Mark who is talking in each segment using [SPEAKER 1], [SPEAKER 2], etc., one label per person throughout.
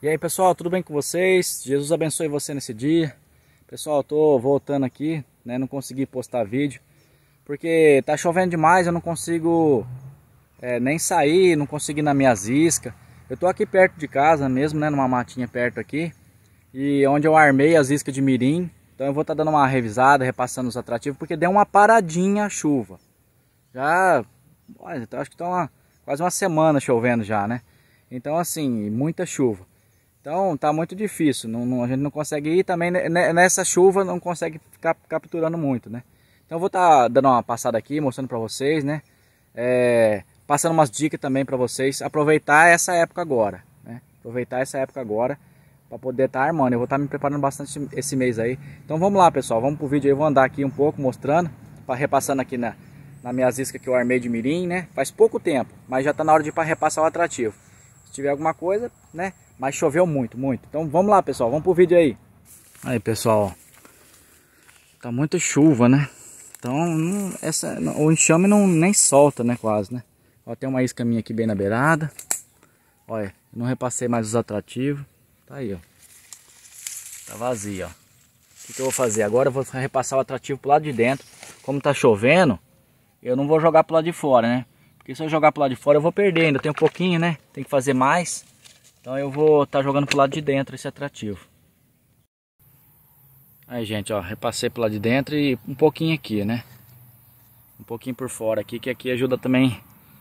[SPEAKER 1] E aí pessoal, tudo bem com vocês? Jesus abençoe você nesse dia. Pessoal, eu tô voltando aqui, né? Não consegui postar vídeo porque tá chovendo demais, eu não consigo é, nem sair, não consegui ir na minha isca. Eu tô aqui perto de casa mesmo, né? Numa matinha perto aqui e onde eu armei as iscas de mirim. Então eu vou estar tá dando uma revisada, repassando os atrativos, porque deu uma paradinha a chuva. Já, olha, então acho que tá uma, quase uma semana chovendo já, né? Então assim, muita chuva. Então tá muito difícil, não, não, a gente não consegue ir também nessa chuva não consegue ficar capturando muito, né? Então eu vou estar tá dando uma passada aqui, mostrando para vocês, né? É, passando umas dicas também para vocês, aproveitar essa época agora, né? Aproveitar essa época agora para poder estar tá armando. Eu vou estar tá me preparando bastante esse mês aí. Então vamos lá, pessoal, vamos pro vídeo aí, vou andar aqui um pouco mostrando, para repassando aqui na na minha isca que eu armei de mirim, né? Faz pouco tempo, mas já tá na hora de ir para repassar o atrativo. Se tiver alguma coisa, né? Mas choveu muito, muito. Então vamos lá, pessoal. Vamos pro vídeo aí. Aí, pessoal. Tá muita chuva, né? Então, não, essa, o enxame não, nem solta, né? Quase, né? Ó, tem uma isca minha aqui bem na beirada. Olha, não repassei mais os atrativos. Tá aí, ó. Tá vazio, ó. O que, que eu vou fazer? Agora eu vou repassar o atrativo pro lado de dentro. Como tá chovendo, eu não vou jogar pro lado de fora, né? Porque se eu jogar pro lado de fora eu vou perder ainda. Tem um pouquinho, né? Tem que fazer mais. Então eu vou estar tá jogando pro lado de dentro esse atrativo. Aí, gente, ó, repassei pro lado de dentro e um pouquinho aqui, né? Um pouquinho por fora aqui, que aqui ajuda também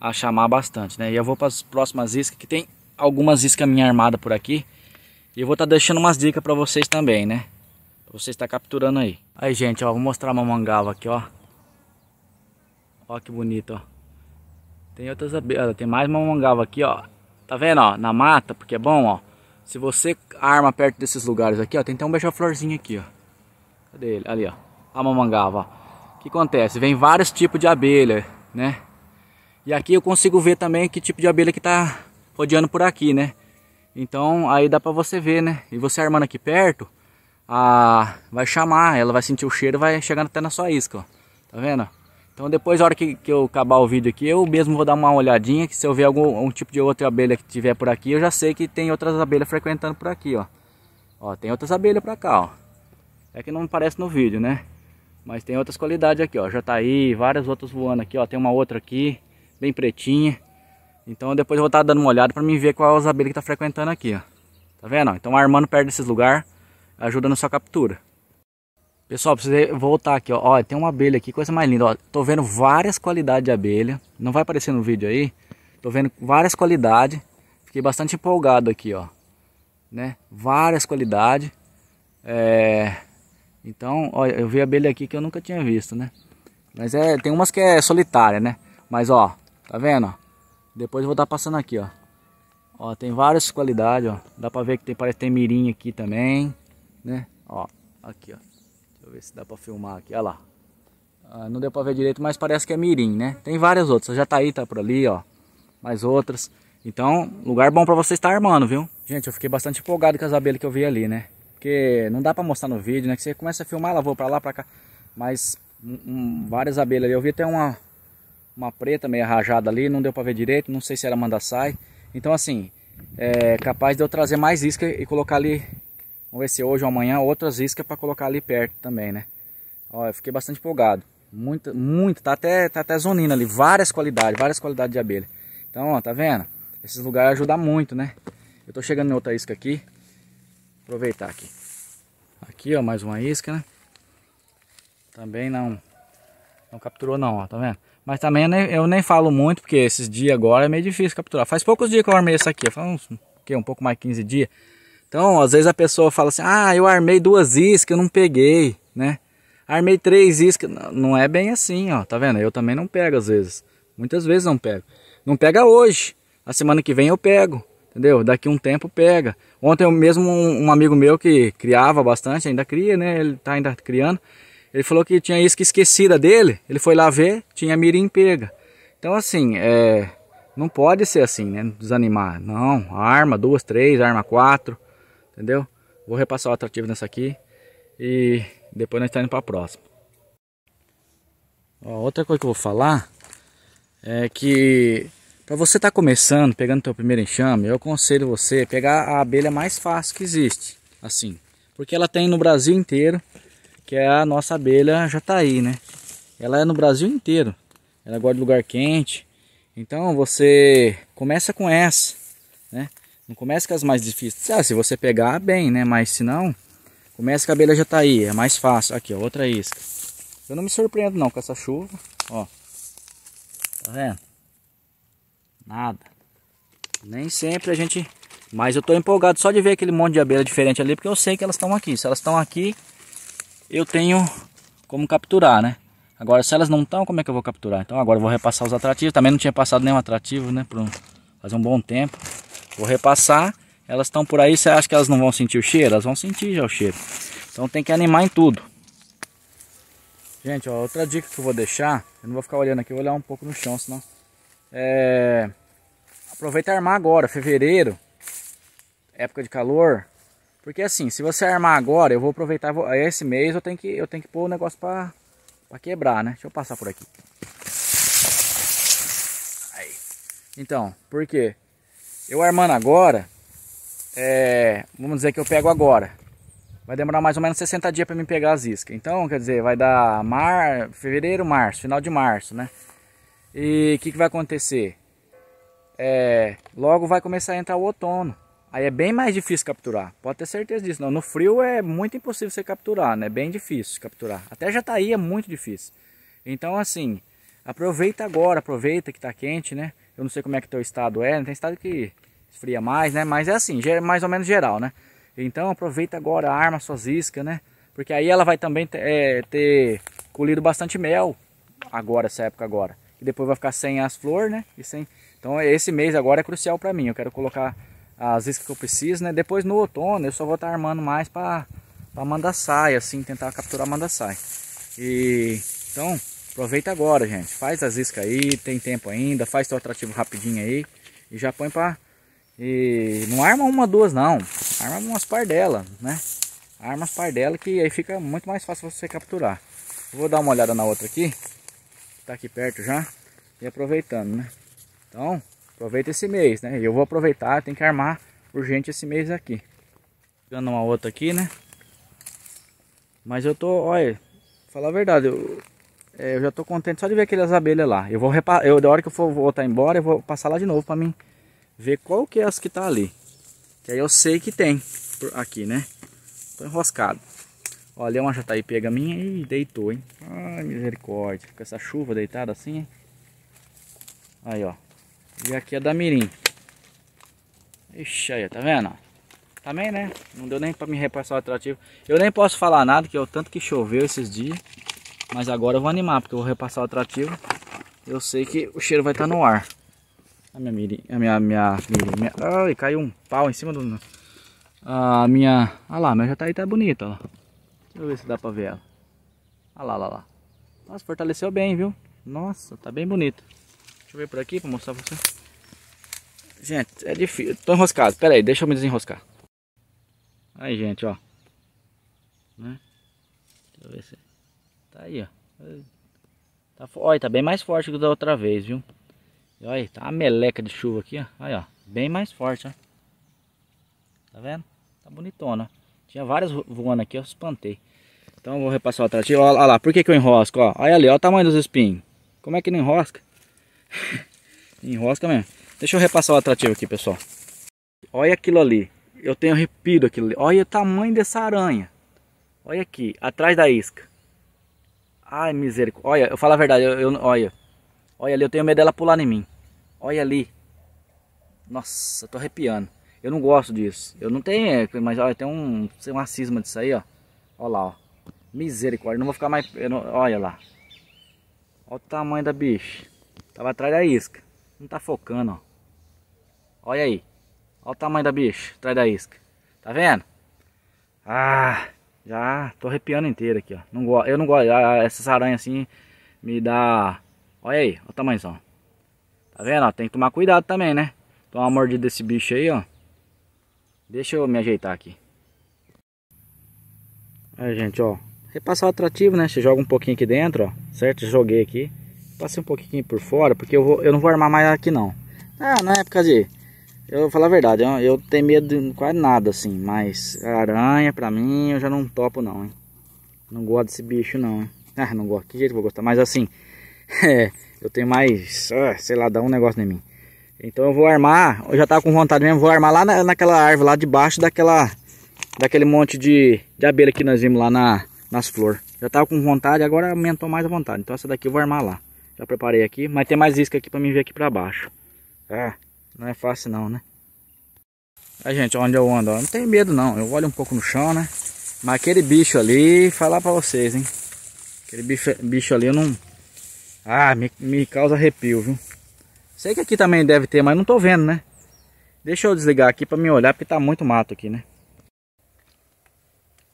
[SPEAKER 1] a chamar bastante, né? E eu vou para as próximas iscas, que tem algumas iscas minha armada por aqui. E eu vou estar tá deixando umas dicas para vocês também, né? Pra vocês estar tá capturando aí. Aí, gente, ó, vou mostrar uma mangava aqui, ó. Ó que bonito, ó. Tem outras abelhas, tem mais uma mangava aqui, ó. Tá vendo, ó? Na mata, porque é bom, ó. Se você arma perto desses lugares aqui, ó, tem até um beija-florzinho aqui, ó. Cadê ele? Ali, ó. A mamangava, ó. O que acontece? Vem vários tipos de abelha, né? E aqui eu consigo ver também que tipo de abelha que tá rodeando por aqui, né? Então aí dá pra você ver, né? E você armando aqui perto, a... Ah, vai chamar, ela vai sentir o cheiro vai chegar até na sua isca, ó. Tá vendo? Então depois, na hora que, que eu acabar o vídeo aqui, eu mesmo vou dar uma olhadinha, que se eu ver algum, tipo de outra abelha que tiver por aqui, eu já sei que tem outras abelhas frequentando por aqui, ó. Ó, tem outras abelhas pra cá, ó. É que não aparece no vídeo, né? Mas tem outras qualidades aqui, ó. Já tá aí, várias outras voando aqui, ó. Tem uma outra aqui, bem pretinha. Então depois eu vou estar tá dando uma olhada pra mim ver qual as abelhas que tá frequentando aqui, ó. Tá vendo? Então armando perto desses lugares ajuda na sua captura. Pessoal, precisa voltar aqui, ó. ó. Tem uma abelha aqui, coisa mais linda, ó. Tô vendo várias qualidades de abelha. Não vai aparecer no vídeo aí. Tô vendo várias qualidades. Fiquei bastante empolgado aqui, ó. Né? Várias qualidades. É... Então, ó, eu vi abelha aqui que eu nunca tinha visto, né? Mas é, tem umas que é solitária, né? Mas, ó, tá vendo? Depois eu vou estar tá passando aqui, ó. Ó, tem várias qualidades, ó. Dá pra ver que tem, parece que tem aqui também, né? Ó, aqui, ó. Pra ver se dá pra filmar aqui. Olha lá. Ah, não deu pra ver direito, mas parece que é mirim, né? Tem várias outras. Já tá aí, tá por ali, ó. Mais outras. Então, lugar bom pra você estar armando, viu? Gente, eu fiquei bastante empolgado com as abelhas que eu vi ali, né? Porque não dá pra mostrar no vídeo, né? Que você começa a filmar, ela voa pra lá, pra cá. Mas um, um, várias abelhas ali. Eu vi até uma, uma preta meio rajada ali, não deu pra ver direito. Não sei se era mandaçai. Então, assim, é capaz de eu trazer mais isca e colocar ali Vamos ver se hoje ou amanhã outras iscas para colocar ali perto também, né? Olha, eu fiquei bastante empolgado. muito, muito, tá até, tá até zonina ali, várias qualidades, várias qualidades de abelha. Então, ó, tá vendo? Esses lugares ajudam muito, né? Eu tô chegando em outra isca aqui. Aproveitar aqui. Aqui, ó, mais uma isca, né? Também não, não capturou não, ó, tá vendo? Mas também eu nem, eu nem falo muito, porque esses dias agora é meio difícil capturar. Faz poucos dias que eu armei essa aqui, faz uns, que, um pouco mais de 15 dias. Então, às vezes a pessoa fala assim: ah, eu armei duas iscas, eu não peguei, né? Armei três iscas. Não é bem assim, ó. Tá vendo? Eu também não pego às vezes. Muitas vezes não pego. Não pega hoje. A semana que vem eu pego. Entendeu? Daqui um tempo pega. Ontem eu mesmo um, um amigo meu que criava bastante, ainda cria, né? Ele tá ainda criando. Ele falou que tinha isca esquecida dele. Ele foi lá ver, tinha mirim pega. Então assim, é, não pode ser assim, né? Desanimar. Não, arma duas, três, arma quatro entendeu? Vou repassar o atrativo nessa aqui e depois nós estamos tá indo para a próxima. Ó, outra coisa que eu vou falar é que para você estar tá começando, pegando teu primeiro enxame, eu aconselho você pegar a abelha mais fácil que existe, assim, porque ela tem no Brasil inteiro, que é a nossa abelha já aí, né? Ela é no Brasil inteiro. Ela gosta de lugar quente. Então você começa com essa, né? Não comece com as mais difíceis. Ah, se você pegar, bem, né? Mas se não, comece que a abelha já tá aí. É mais fácil. Aqui, ó, outra isca. Eu não me surpreendo não com essa chuva. Ó. Tá vendo? Nada. Nem sempre a gente... Mas eu tô empolgado só de ver aquele monte de abelha diferente ali. Porque eu sei que elas estão aqui. Se elas estão aqui, eu tenho como capturar, né? Agora, se elas não estão, como é que eu vou capturar? Então agora eu vou repassar os atrativos. Também não tinha passado nenhum atrativo, né? Por um, fazer um bom tempo. Vou repassar. Elas estão por aí, você acha que elas não vão sentir o cheiro? Elas vão sentir já o cheiro. Então tem que animar em tudo. Gente, ó, outra dica que eu vou deixar, eu não vou ficar olhando aqui, eu vou olhar um pouco no chão, senão... É... Aproveita e armar agora, fevereiro, época de calor. Porque assim, se você armar agora, eu vou aproveitar, vou... esse mês eu tenho que, eu tenho que pôr o negócio pra, pra quebrar, né? Deixa eu passar por aqui. Aí. Então, por quê? Eu armando agora, é, vamos dizer que eu pego agora. Vai demorar mais ou menos 60 dias para me pegar as iscas. Então, quer dizer, vai dar mar, fevereiro, março, final de março, né? E o que, que vai acontecer? É, logo vai começar a entrar o outono. Aí é bem mais difícil capturar, pode ter certeza disso. Não, no frio é muito impossível você capturar, né? É bem difícil capturar. Até jataí é muito difícil. Então, assim, Aproveita agora, aproveita que tá quente, né? Eu não sei como é que teu estado é, né? tem estado que esfria mais, né? Mas é assim, mais ou menos geral, né? Então aproveita agora, arma suas iscas, né? Porque aí ela vai também é, ter colhido bastante mel agora, essa época agora. E depois vai ficar sem as flores, né? E sem... Então esse mês agora é crucial para mim. Eu quero colocar as iscas que eu preciso, né? Depois no outono eu só vou estar tá armando mais para para mandaçai, assim, tentar capturar mandaçai. E então Aproveita agora, gente. Faz as iscas aí, tem tempo ainda, faz seu atrativo rapidinho aí e já põe para e não arma uma, duas não, arma umas par dela, né? Arma as par dela que aí fica muito mais fácil você capturar. Vou dar uma olhada na outra aqui, tá aqui perto já e aproveitando, né? Então, aproveita esse mês, né? Eu vou aproveitar, tem que armar urgente esse mês aqui. Dando uma outra aqui, né? Mas eu tô, olha, falar a verdade, eu é, eu já tô contente só de ver aquelas abelhas lá. Eu vou repa eu, da hora que eu for voltar embora, eu vou passar lá de novo para mim ver qual que é as que tá ali. Que aí eu sei que tem aqui, né? Tô enroscado. Olha, uma já tá aí pega minha e deitou, hein? Ai, misericórdia. Com essa chuva deitada assim, hein? Aí, ó. E aqui é da mirim. Ixi, aí, tá vendo? Também, né? Não deu nem pra me repassar o atrativo. Eu nem posso falar nada, que é o tanto que choveu esses dias. Mas agora eu vou animar, porque eu vou repassar o atrativo. Eu sei que o cheiro vai estar tá no ar. A minha mirinha, a minha, minha, mirim, minha... Ai, caiu um pau em cima do... A minha... Ah lá, minha já tá, tá bonita, ó. Deixa eu ver se dá pra ver ela. Ah lá, lá, lá. Nossa, fortaleceu bem, viu? Nossa, tá bem bonita. Deixa eu ver por aqui pra mostrar pra você. Gente, é difícil. Tô enroscado. Pera aí, deixa eu me desenroscar. Aí, gente, ó. Né? Deixa eu ver se... Tá aí, ó. Tá, olha, tá bem mais forte que da outra vez, viu? E olha, tá uma meleca de chuva aqui, ó. Olha, ó. Bem mais forte, ó. Tá vendo? Tá bonitona. Tinha várias voando aqui, eu espantei. Então eu vou repassar o atrativo. Olha lá, por que, que eu enrosco? Ó, olha ali, olha o tamanho dos espinhos. Como é que não enrosca? enrosca mesmo. Deixa eu repassar o atrativo aqui, pessoal. Olha aquilo ali. Eu tenho repito aquilo ali. Olha o tamanho dessa aranha. Olha aqui, atrás da isca. Ai, misericórdia. Olha, eu falo a verdade. Eu, eu, olha. Olha ali, eu tenho medo dela pular em mim. Olha ali. Nossa, eu tô arrepiando. Eu não gosto disso. Eu não tenho, é, mas olha, tem um, tem uma cisma disso aí, ó. Olha lá, ó. Misericórdia, eu não vou ficar mais... Não, olha lá. Olha o tamanho da bicha. Tava atrás da isca. Não tá focando, ó. Olha aí. Olha o tamanho da bicha atrás da isca. Tá vendo? Ah... Já tô arrepiando inteiro aqui, ó. Não gosto, eu não gosto. Ah, ah, essas aranhas assim me dá. Olha aí, olha o tamanhozão. Tá vendo? Ó, tem que tomar cuidado também, né? Tomar uma mordida desse bicho aí, ó. Deixa eu me ajeitar aqui. Aí, gente, ó. Repassar o atrativo, né? Você joga um pouquinho aqui dentro, ó. Certo? Joguei aqui. Passei um pouquinho por fora, porque eu, vou, eu não vou armar mais aqui, não. Ah, não é por causa de eu vou falar a verdade, eu, eu tenho medo de quase nada assim, mas aranha pra mim eu já não topo não, hein? Não gosto desse bicho não, hein? Ah, não gosto, que jeito eu vou gostar? Mas assim, é, eu tenho mais, ah, sei lá, dá um negócio em mim. Então eu vou armar, eu já tava com vontade mesmo, vou armar lá na, naquela árvore, lá debaixo daquela, daquele monte de, de abelha que nós vimos lá na, nas flores. Já tava com vontade, agora aumentou mais a vontade, então essa daqui eu vou armar lá. Já preparei aqui, mas tem mais isca aqui pra mim ver aqui pra baixo. É. Não é fácil não, né? Aí, gente, onde eu ando, ó, não tenho medo não. Eu olho um pouco no chão, né? Mas aquele bicho ali, falar pra vocês, hein? Aquele bicho, bicho ali eu não... Ah, me, me causa arrepio, viu? Sei que aqui também deve ter, mas não tô vendo, né? Deixa eu desligar aqui pra me olhar, porque tá muito mato aqui, né?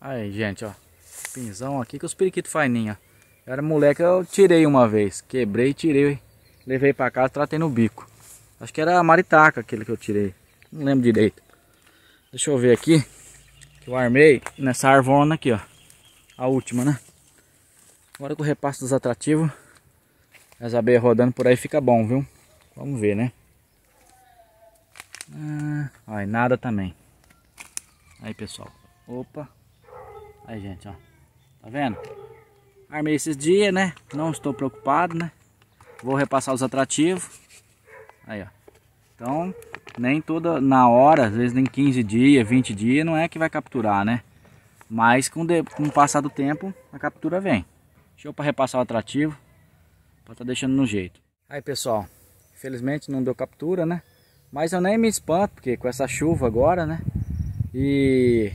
[SPEAKER 1] Aí, gente, ó. Pinzão aqui que os periquitos fazem, ó. era moleque, eu tirei uma vez. Quebrei, tirei, levei pra casa, tratei no bico. Acho que era a maritaca aquele que eu tirei. Não lembro direito. Deixa eu ver aqui. Que eu armei nessa arvona aqui, ó. A última, né? Agora com o repasso dos atrativos. As abelhas rodando por aí fica bom, viu? Vamos ver, né? Ah, nada também. Aí, pessoal. Opa. Aí, gente, ó. Tá vendo? Armei esses dias, né? Não estou preocupado, né? Vou repassar os atrativos. Aí, ó. Então, nem toda na hora, às vezes nem 15 dias, 20 dias, não é que vai capturar, né? Mas com, de, com o passar do tempo, a captura vem. Deixa eu para repassar o atrativo, para estar tá deixando no jeito. Aí, pessoal, infelizmente não deu captura, né? Mas eu nem me espanto, porque com essa chuva agora, né? E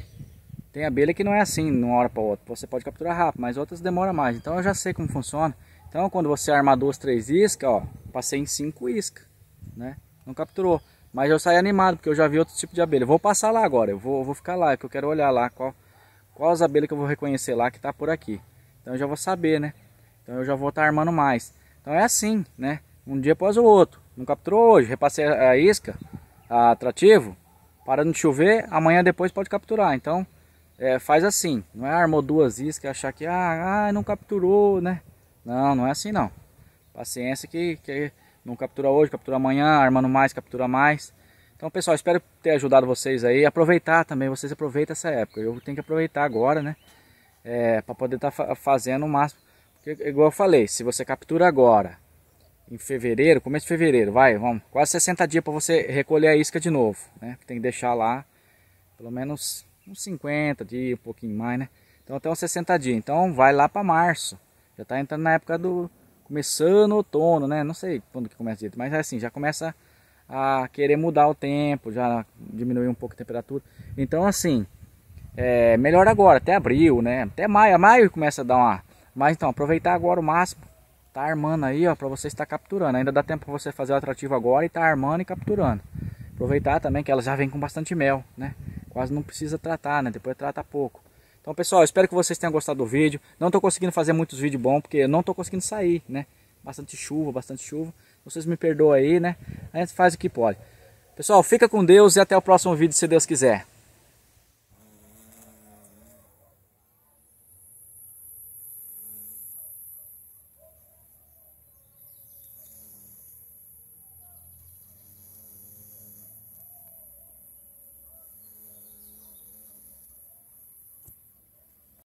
[SPEAKER 1] tem abelha que não é assim, de uma hora para outra. Você pode capturar rápido, mas outras demora mais. Então eu já sei como funciona. Então quando você armar duas, três iscas, ó, passei em cinco iscas, né? não capturou. Mas eu saí animado, porque eu já vi outro tipo de abelha. Vou passar lá agora, eu vou, vou ficar lá, porque eu quero olhar lá qual, qual as abelhas que eu vou reconhecer lá que está por aqui. Então eu já vou saber, né? Então eu já vou estar tá armando mais. Então é assim, né? Um dia após o outro. Não capturou hoje, repassei a isca, a atrativo, parando de chover, amanhã depois pode capturar. Então é, faz assim, não é armou duas iscas e achar que ah, ah, não capturou, né? Não, não é assim não. Paciência que, que não captura hoje, captura amanhã, armando mais, captura mais. Então, pessoal, espero ter ajudado vocês aí. Aproveitar também, vocês aproveitam essa época. Eu tenho que aproveitar agora, né? É, para poder estar tá fazendo o máximo. Porque, igual eu falei, se você captura agora, em fevereiro, começo de fevereiro, vai, vamos, quase 60 dias para você recolher a isca de novo, né? Tem que deixar lá pelo menos uns 50 dias, um pouquinho mais, né? Então até uns 60 dias. Então vai lá para março. Já está entrando na época do começando o outono, né? Não sei quando que começa direito, mas assim, já começa a querer mudar o tempo, já diminuir um pouco a temperatura. Então, assim, é melhor agora, até abril, né? Até maio, maio começa a dar uma. Mas então, aproveitar agora o máximo. Tá armando aí, ó, para você estar capturando. Ainda dá tempo para você fazer o atrativo agora e tá armando e capturando. Aproveitar também que ela já vem com bastante mel, né? Quase não precisa tratar, né? Depois trata pouco. Então, pessoal, espero que vocês tenham gostado do vídeo. Não estou conseguindo fazer muitos vídeos bons, porque eu não estou conseguindo sair, né? Bastante chuva, bastante chuva. Vocês me perdoam aí, né? A gente faz o que pode. Pessoal, fica com Deus e até o próximo vídeo, se Deus quiser.